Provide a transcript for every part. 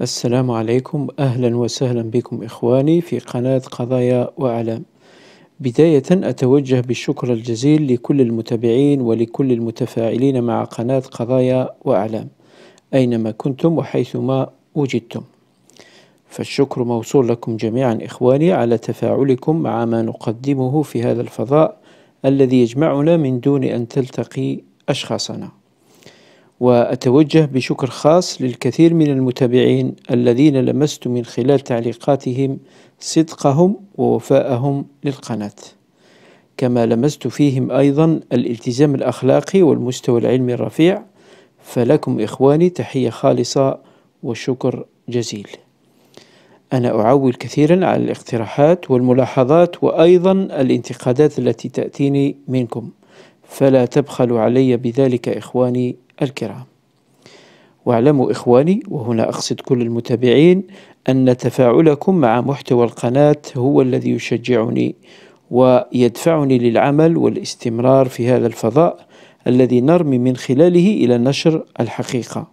السلام عليكم أهلا وسهلا بكم إخواني في قناة قضايا وأعلام بداية أتوجه بالشكر الجزيل لكل المتابعين ولكل المتفاعلين مع قناة قضايا وأعلام أينما كنتم وحيثما وجدتم فالشكر موصول لكم جميعا إخواني على تفاعلكم مع ما نقدمه في هذا الفضاء الذي يجمعنا من دون أن تلتقي أشخاصنا وأتوجه بشكر خاص للكثير من المتابعين الذين لمست من خلال تعليقاتهم صدقهم ووفاءهم للقناة كما لمست فيهم أيضا الالتزام الأخلاقي والمستوى العلمي الرفيع فلكم إخواني تحية خالصة وشكر جزيل أنا أعول كثيرا على الاقتراحات والملاحظات وأيضا الانتقادات التي تأتيني منكم فلا تبخلوا علي بذلك إخواني الكرام واعلموا إخواني وهنا أقصد كل المتابعين أن تفاعلكم مع محتوى القناة هو الذي يشجعني ويدفعني للعمل والاستمرار في هذا الفضاء الذي نرمي من خلاله إلى نشر الحقيقة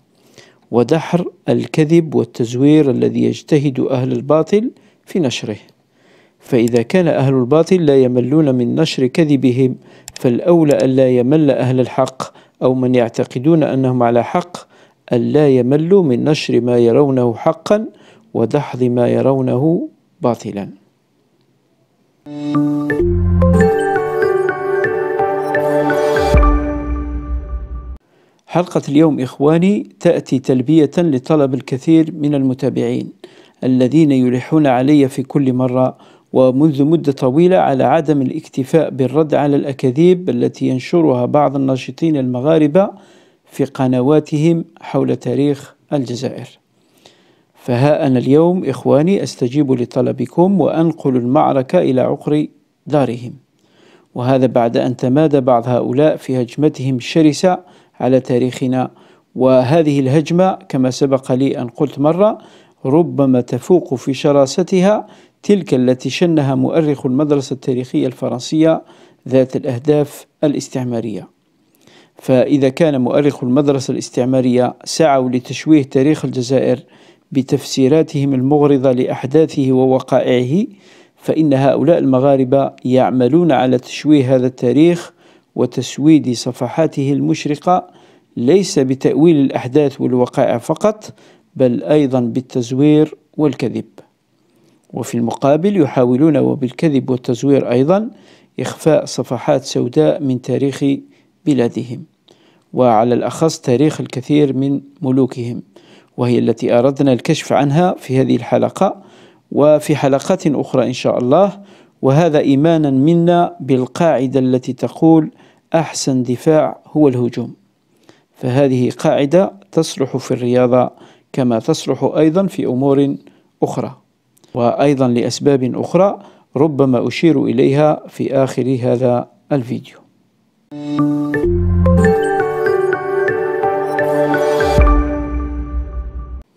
ودحر الكذب والتزوير الذي يجتهد أهل الباطل في نشره فإذا كان أهل الباطل لا يملون من نشر كذبهم فالأولى ألا يمل أهل الحق أو من يعتقدون أنهم على حق أن لا يملوا من نشر ما يرونه حقا ودحض ما يرونه باطلا حلقة اليوم إخواني تأتي تلبية لطلب الكثير من المتابعين الذين يلحون علي في كل مرة ومنذ مدة طويلة على عدم الاكتفاء بالرد على الأكاذيب التي ينشرها بعض الناشطين المغاربة في قنواتهم حول تاريخ الجزائر فها أنا اليوم إخواني أستجيب لطلبكم وأنقل المعركة إلى عقر دارهم وهذا بعد أن تمادى بعض هؤلاء في هجمتهم الشرسة على تاريخنا وهذه الهجمة كما سبق لي أن قلت مرة ربما تفوق في شراستها تلك التي شنها مؤرخ المدرسة التاريخية الفرنسية ذات الأهداف الاستعمارية فإذا كان مؤرخ المدرسة الاستعمارية سعوا لتشويه تاريخ الجزائر بتفسيراتهم المغرضة لأحداثه ووقائعه فإن هؤلاء المغاربة يعملون على تشويه هذا التاريخ وتسويد صفحاته المشرقة ليس بتأويل الأحداث والوقائع فقط بل أيضا بالتزوير والكذب وفي المقابل يحاولون وبالكذب والتزوير أيضا إخفاء صفحات سوداء من تاريخ بلادهم وعلى الأخص تاريخ الكثير من ملوكهم وهي التي أردنا الكشف عنها في هذه الحلقة وفي حلقات أخرى إن شاء الله وهذا إيمانا منا بالقاعدة التي تقول أحسن دفاع هو الهجوم فهذه قاعدة تصلح في الرياضة كما تصلح أيضا في أمور أخرى وأيضا لأسباب أخرى ربما أشير إليها في آخر هذا الفيديو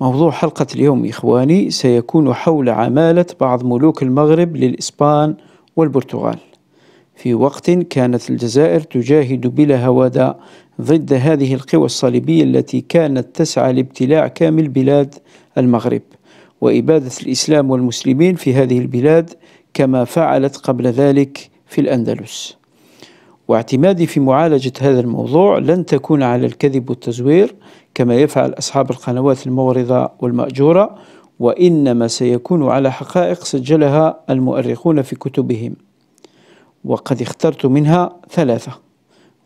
موضوع حلقة اليوم إخواني سيكون حول عمالة بعض ملوك المغرب للإسبان والبرتغال في وقت كانت الجزائر تجاهد بلا هوادة ضد هذه القوى الصليبية التي كانت تسعى لابتلاع كامل بلاد المغرب وإبادة الإسلام والمسلمين في هذه البلاد كما فعلت قبل ذلك في الأندلس واعتمادي في معالجة هذا الموضوع لن تكون على الكذب والتزوير كما يفعل أصحاب القنوات المورضة والمأجورة وإنما سيكون على حقائق سجلها المؤرخون في كتبهم وقد اخترت منها ثلاثة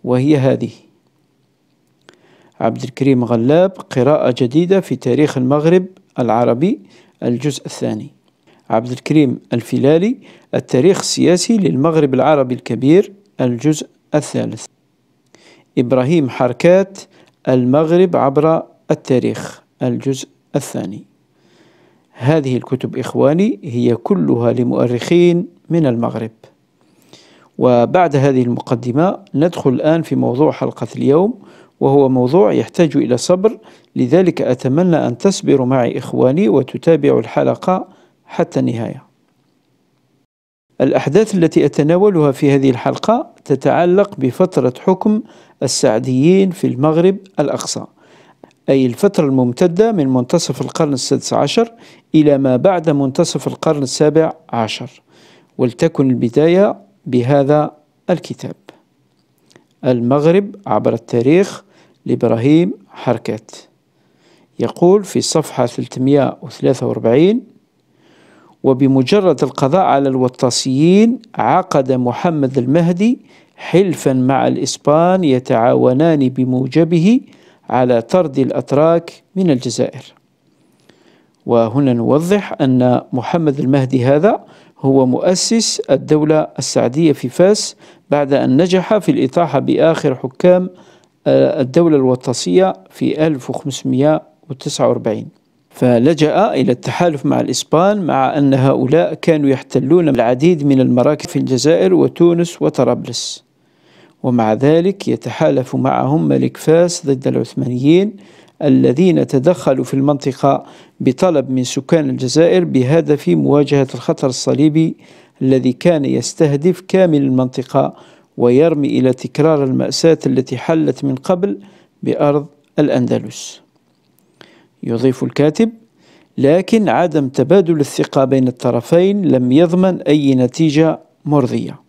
وهي هذه عبد الكريم غلاب قراءة جديدة في تاريخ المغرب العربي الجزء الثاني عبد الكريم الفلالي التاريخ السياسي للمغرب العربي الكبير الجزء الثالث إبراهيم حركات المغرب عبر التاريخ الجزء الثاني هذه الكتب إخواني هي كلها لمؤرخين من المغرب وبعد هذه المقدمة ندخل الآن في موضوع حلقة اليوم وهو موضوع يحتاج إلى صبر لذلك أتمنى أن تصبروا معي إخواني وتتابعوا الحلقة حتى النهاية الأحداث التي أتناولها في هذه الحلقة تتعلق بفترة حكم السعديين في المغرب الأقصى أي الفترة الممتدة من منتصف القرن السادس عشر إلى ما بعد منتصف القرن السابع عشر ولتكن البداية بهذا الكتاب المغرب عبر التاريخ لإبراهيم حركات يقول في صفحة 343 وبمجرد القضاء على الوطاسيين عقد محمد المهدي حلفا مع الإسبان يتعاونان بموجبه على طرد الأتراك من الجزائر وهنا نوضح أن محمد المهدي هذا هو مؤسس الدولة السعدية في فاس بعد أن نجح في الإطاحة بآخر حكام الدولة الوطاسية في 1549 فلجأ إلى التحالف مع الإسبان مع أن هؤلاء كانوا يحتلون العديد من المراكز في الجزائر وتونس وطرابلس ومع ذلك يتحالف معهم ملك فاس ضد العثمانيين الذين تدخلوا في المنطقة بطلب من سكان الجزائر بهدف مواجهة الخطر الصليبي الذي كان يستهدف كامل المنطقة ويرمي إلى تكرار المأساة التي حلت من قبل بأرض الأندلس يضيف الكاتب لكن عدم تبادل الثقة بين الطرفين لم يضمن أي نتيجة مرضية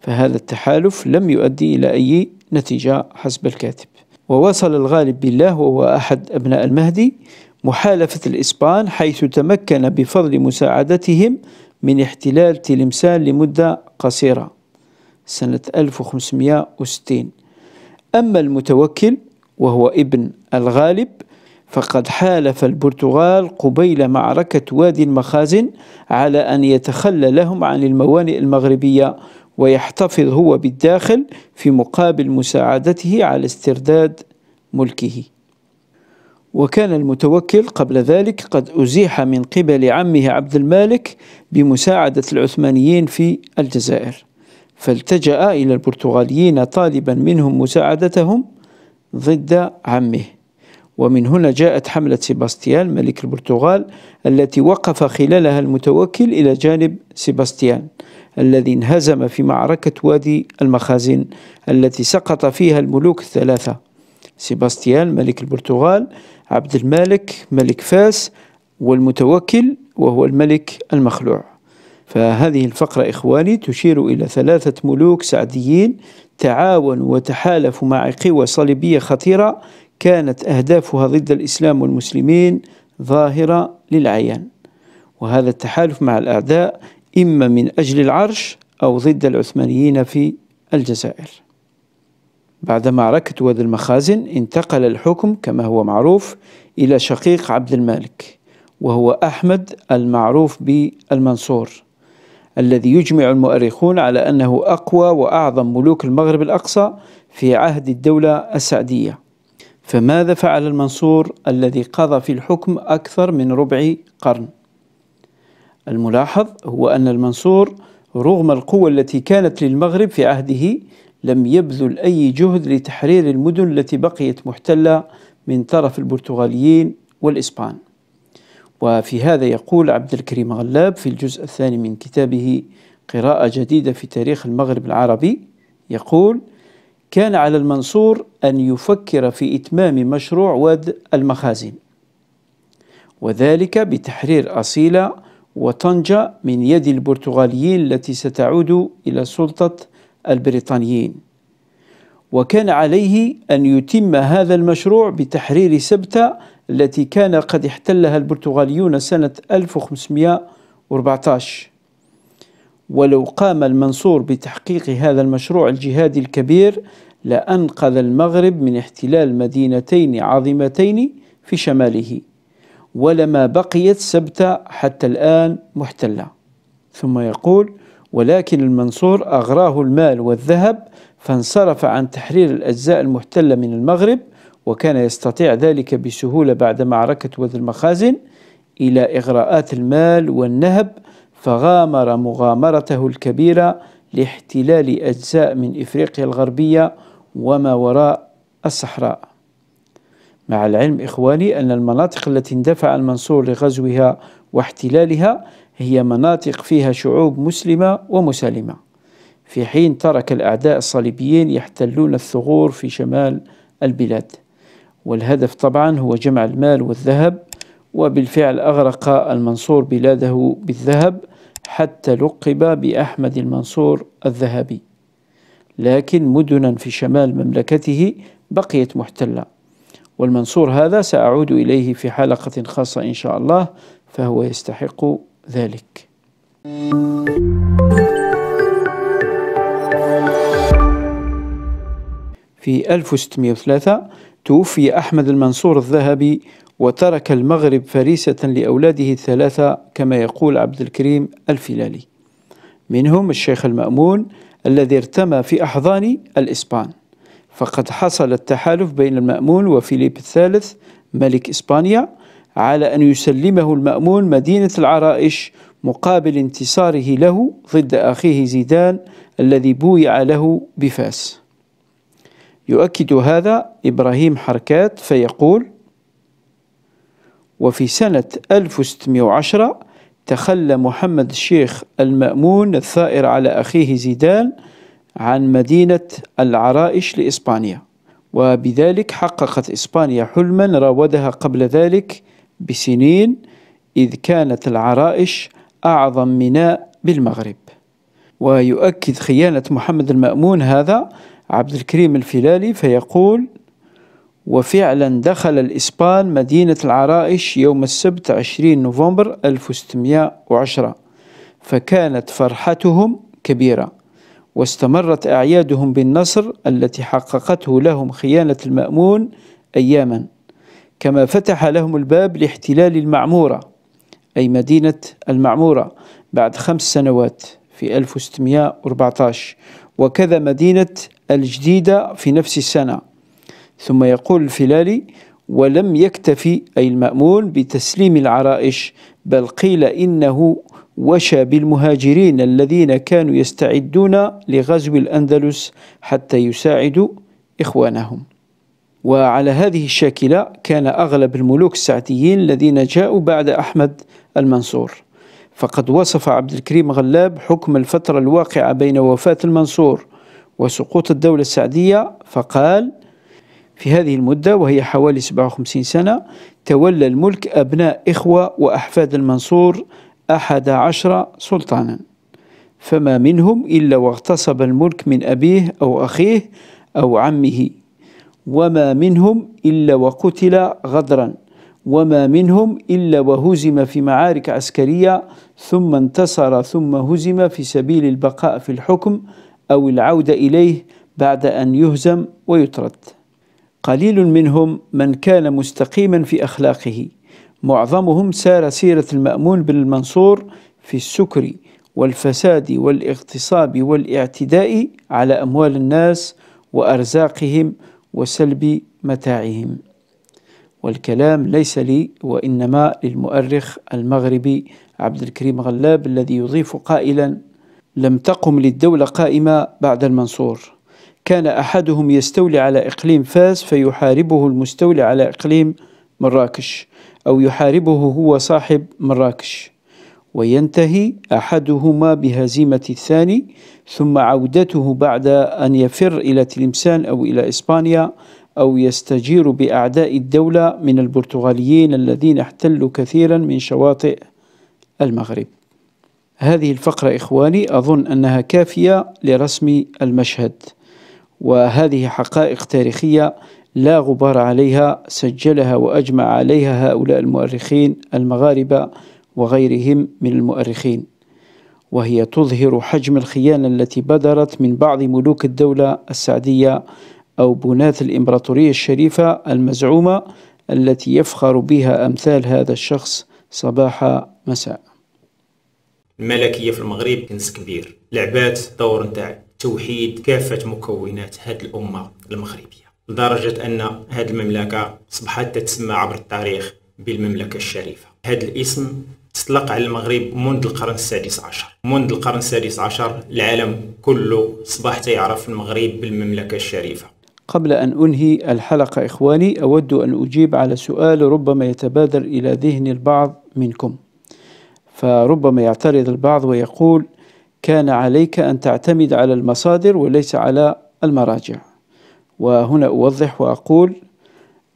فهذا التحالف لم يؤدي إلى أي نتيجة حسب الكاتب ووصل الغالب بالله وهو أحد أبناء المهدي محالفة الإسبان حيث تمكن بفضل مساعدتهم من احتلال تلمسان لمدة قصيرة سنة 1560 أما المتوكل وهو ابن الغالب فقد حالف البرتغال قبيل معركة وادي المخازن على أن يتخلى لهم عن الموانئ المغربية ويحتفظ هو بالداخل في مقابل مساعدته على استرداد ملكه وكان المتوكل قبل ذلك قد أزيح من قبل عمه عبد المالك بمساعدة العثمانيين في الجزائر فالتجأ إلى البرتغاليين طالبا منهم مساعدتهم ضد عمه ومن هنا جاءت حملة سيباستيان ملك البرتغال التي وقف خلالها المتوكل إلى جانب سيباستيان الذي انهزم في معركة وادي المخازن التي سقط فيها الملوك الثلاثة سيباستيان ملك البرتغال عبد المالك ملك فاس والمتوكل وهو الملك المخلوع فهذه الفقرة إخواني تشير إلى ثلاثة ملوك سعديين تعاونوا وتحالفوا مع قوى صليبية خطيرة كانت أهدافها ضد الإسلام والمسلمين ظاهرة للعيان وهذا التحالف مع الأعداء إما من أجل العرش أو ضد العثمانيين في الجزائر بعد معركة واد المخازن انتقل الحكم كما هو معروف إلى شقيق عبد المالك وهو أحمد المعروف بالمنصور الذي يجمع المؤرخون على أنه أقوى وأعظم ملوك المغرب الأقصى في عهد الدولة السعدية فماذا فعل المنصور الذي قضى في الحكم أكثر من ربع قرن؟ الملاحظ هو أن المنصور رغم القوة التي كانت للمغرب في عهده لم يبذل أي جهد لتحرير المدن التي بقيت محتلة من طرف البرتغاليين والإسبان وفي هذا يقول عبد الكريم غلاب في الجزء الثاني من كتابه قراءة جديدة في تاريخ المغرب العربي يقول كان على المنصور أن يفكر في إتمام مشروع واد المخازن وذلك بتحرير أصيلة وطنجة من يد البرتغاليين التي ستعود إلى سلطة البريطانيين وكان عليه أن يتم هذا المشروع بتحرير سبتة التي كان قد احتلها البرتغاليون سنة 1514 ولو قام المنصور بتحقيق هذا المشروع الجهادي الكبير لأنقذ المغرب من احتلال مدينتين عظيمتين في شماله ولما بقيت سبتة حتى الآن محتلة ثم يقول ولكن المنصور أغراه المال والذهب فانصرف عن تحرير الأجزاء المحتلة من المغرب وكان يستطيع ذلك بسهولة بعد معركة وذ المخازن إلى إغراءات المال والنهب فغامر مغامرته الكبيرة لاحتلال أجزاء من إفريقيا الغربية وما وراء الصحراء مع العلم إخواني أن المناطق التي اندفع المنصور لغزوها واحتلالها هي مناطق فيها شعوب مسلمة ومسالمة في حين ترك الأعداء الصليبيين يحتلون الثغور في شمال البلاد والهدف طبعا هو جمع المال والذهب وبالفعل أغرق المنصور بلاده بالذهب حتى لقب بأحمد المنصور الذهبي لكن مدنا في شمال مملكته بقيت محتلة والمنصور هذا سأعود إليه في حلقة خاصة إن شاء الله فهو يستحق ذلك في 1603 توفي أحمد المنصور الذهبي وترك المغرب فريسة لأولاده الثلاثة كما يقول عبد الكريم الفلالي منهم الشيخ المأمون الذي ارتمى في أحضان الإسبان فقد حصل التحالف بين المأمون وفيليب الثالث ملك إسبانيا على أن يسلمه المأمون مدينة العرائش مقابل انتصاره له ضد أخيه زيدان الذي بويع له بفاس يؤكد هذا إبراهيم حركات فيقول وفي سنة 1610 تخلى محمد الشيخ المأمون الثائر على أخيه زيدان عن مدينة العرائش لإسبانيا وبذلك حققت إسبانيا حلما راودها قبل ذلك بسنين إذ كانت العرائش أعظم ميناء بالمغرب ويؤكد خيانة محمد المأمون هذا عبد الكريم الفلالي فيقول وفعلا دخل الإسبان مدينة العرائش يوم السبت عشرين نوفمبر 1610 فكانت فرحتهم كبيرة واستمرت أعيادهم بالنصر التي حققته لهم خيانة المأمون أياما كما فتح لهم الباب لاحتلال المعمورة أي مدينة المعمورة بعد خمس سنوات في 1614 وكذا مدينة الجديدة في نفس السنة ثم يقول الفلالي ولم يكتفي أي المأمون بتسليم العرائش بل قيل إنه وشى بالمهاجرين الذين كانوا يستعدون لغزو الأندلس حتى يساعدوا إخوانهم وعلى هذه الشاكلة كان أغلب الملوك السعديين الذين جاءوا بعد أحمد المنصور فقد وصف عبد الكريم غلاب حكم الفترة الواقعة بين وفاة المنصور وسقوط الدولة السعدية فقال في هذه المدة وهي حوالي 57 سنة تولى الملك أبناء إخوة وأحفاد المنصور أحد عشر سلطانا فما منهم إلا واغتصب الملك من أبيه أو أخيه أو عمه وما منهم إلا وقتل غدرا وما منهم إلا وهزم في معارك عسكرية ثم انتصر ثم هزم في سبيل البقاء في الحكم أو العودة إليه بعد أن يهزم ويطرد قليل منهم من كان مستقيما في أخلاقه معظمهم سار سيرة المأمون بن المنصور في السكر والفساد والاغتصاب والاعتداء على أموال الناس وأرزاقهم وسلب متاعهم والكلام ليس لي وإنما للمؤرخ المغربي عبد الكريم غلاب الذي يضيف قائلا لم تقم للدولة قائمة بعد المنصور كان أحدهم يستولي على إقليم فاس فيحاربه المستولي على إقليم مراكش أو يحاربه هو صاحب مراكش وينتهي أحدهما بهزيمة الثاني ثم عودته بعد أن يفر إلى تلمسان أو إلى إسبانيا أو يستجير بأعداء الدولة من البرتغاليين الذين احتلوا كثيرا من شواطئ المغرب هذه الفقرة إخواني أظن أنها كافية لرسم المشهد وهذه حقائق تاريخية لا غبار عليها سجلها وأجمع عليها هؤلاء المؤرخين المغاربة وغيرهم من المؤرخين وهي تظهر حجم الخيانة التي بدرت من بعض ملوك الدولة السعدية أو بناة الإمبراطورية الشريفة المزعومة التي يفخر بها أمثال هذا الشخص صباح مساء الملكيه في المغرب كنز كبير لعبات دور نتاع توحيد كافه مكونات هذه الامه المغربيه لدرجه ان هذه المملكه اصبحت تتسمى عبر التاريخ بالمملكه الشريفه هذا الاسم تطلق على المغرب منذ القرن السادس عشر منذ القرن السادس عشر العالم كله أصبح يعرف المغرب بالمملكة الشريفة قبل أن أنهي الحلقة إخواني أود أن أجيب على سؤال ربما يتبادر إلى ذهن البعض منكم فربما يعترض البعض ويقول كان عليك أن تعتمد على المصادر وليس على المراجع وهنا أوضح وأقول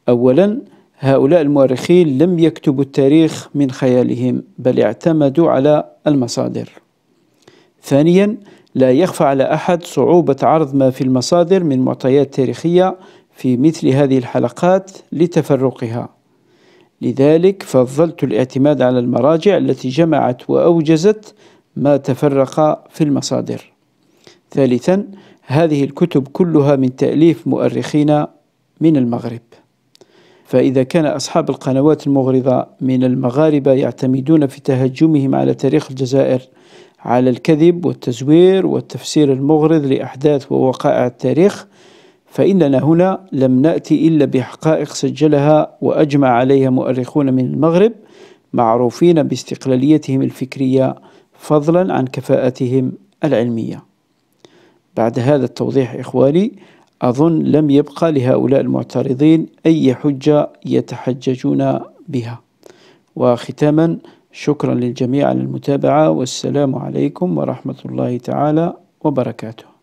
أولا هؤلاء المؤرخين لم يكتبوا التاريخ من خيالهم بل اعتمدوا على المصادر ثانيا لا يخفى على أحد صعوبة عرض ما في المصادر من معطيات تاريخية في مثل هذه الحلقات لتفرقها لذلك فضلت الاعتماد على المراجع التي جمعت وأوجزت ما تفرق في المصادر ثالثا هذه الكتب كلها من تأليف مؤرخين من المغرب فإذا كان أصحاب القنوات المغرضة من المغاربة يعتمدون في تهجمهم على تاريخ الجزائر على الكذب والتزوير والتفسير المغرض لأحداث ووقائع التاريخ فإننا هنا لم نأتي إلا بحقائق سجلها وأجمع عليها مؤرخون من المغرب معروفين باستقلاليتهم الفكرية فضلا عن كفاءتهم العلمية بعد هذا التوضيح إخواني أظن لم يبقى لهؤلاء المعترضين أي حجة يتحججون بها وختاما شكرا للجميع على المتابعة والسلام عليكم ورحمة الله تعالى وبركاته